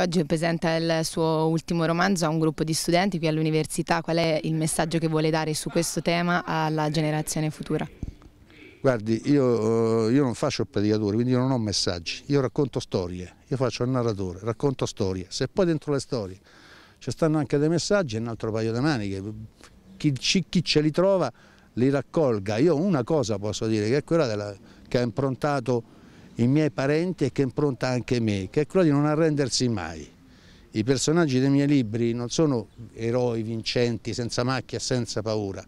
Oggi presenta il suo ultimo romanzo a un gruppo di studenti qui all'università. Qual è il messaggio che vuole dare su questo tema alla generazione futura? Guardi, io, eh, io non faccio il predicatore, quindi io non ho messaggi, io racconto storie, io faccio il narratore, racconto storie. Se poi dentro le storie ci stanno anche dei messaggi, è un altro paio di maniche. Chi, chi ce li trova li raccolga. Io una cosa posso dire, che è quella della, che ha improntato i miei parenti e che impronta anche me, che è quello di non arrendersi mai. I personaggi dei miei libri non sono eroi vincenti, senza macchia, senza paura,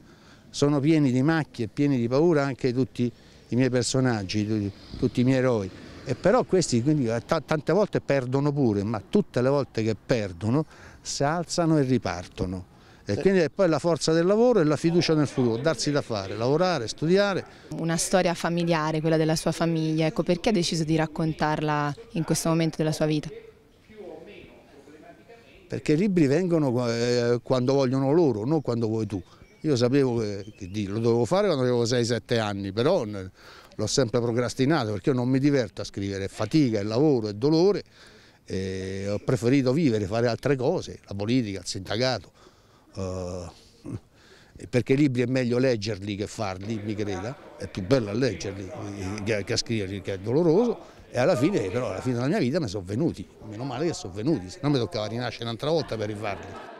sono pieni di macchie, e pieni di paura anche tutti i miei personaggi, tutti i miei eroi. E però questi quindi, tante volte perdono pure, ma tutte le volte che perdono si alzano e ripartono. E quindi è poi la forza del lavoro e la fiducia nel futuro, darsi da fare, lavorare, studiare. Una storia familiare, quella della sua famiglia, ecco perché ha deciso di raccontarla in questo momento della sua vita? Perché i libri vengono eh, quando vogliono loro, non quando vuoi tu. Io sapevo che, che lo dovevo fare quando avevo 6-7 anni, però eh, l'ho sempre procrastinato perché io non mi diverto a scrivere, è fatica, è lavoro, è dolore. Eh, ho preferito vivere, fare altre cose, la politica, il sindacato, eh, perché i libri è meglio leggerli che farli, mi creda, è più bello a leggerli eh, che, che a scriverli, che è doloroso, e alla fine però alla fine della mia vita mi sono venuti, meno male che sono venuti, se no mi toccava rinascere un'altra volta per rifarli.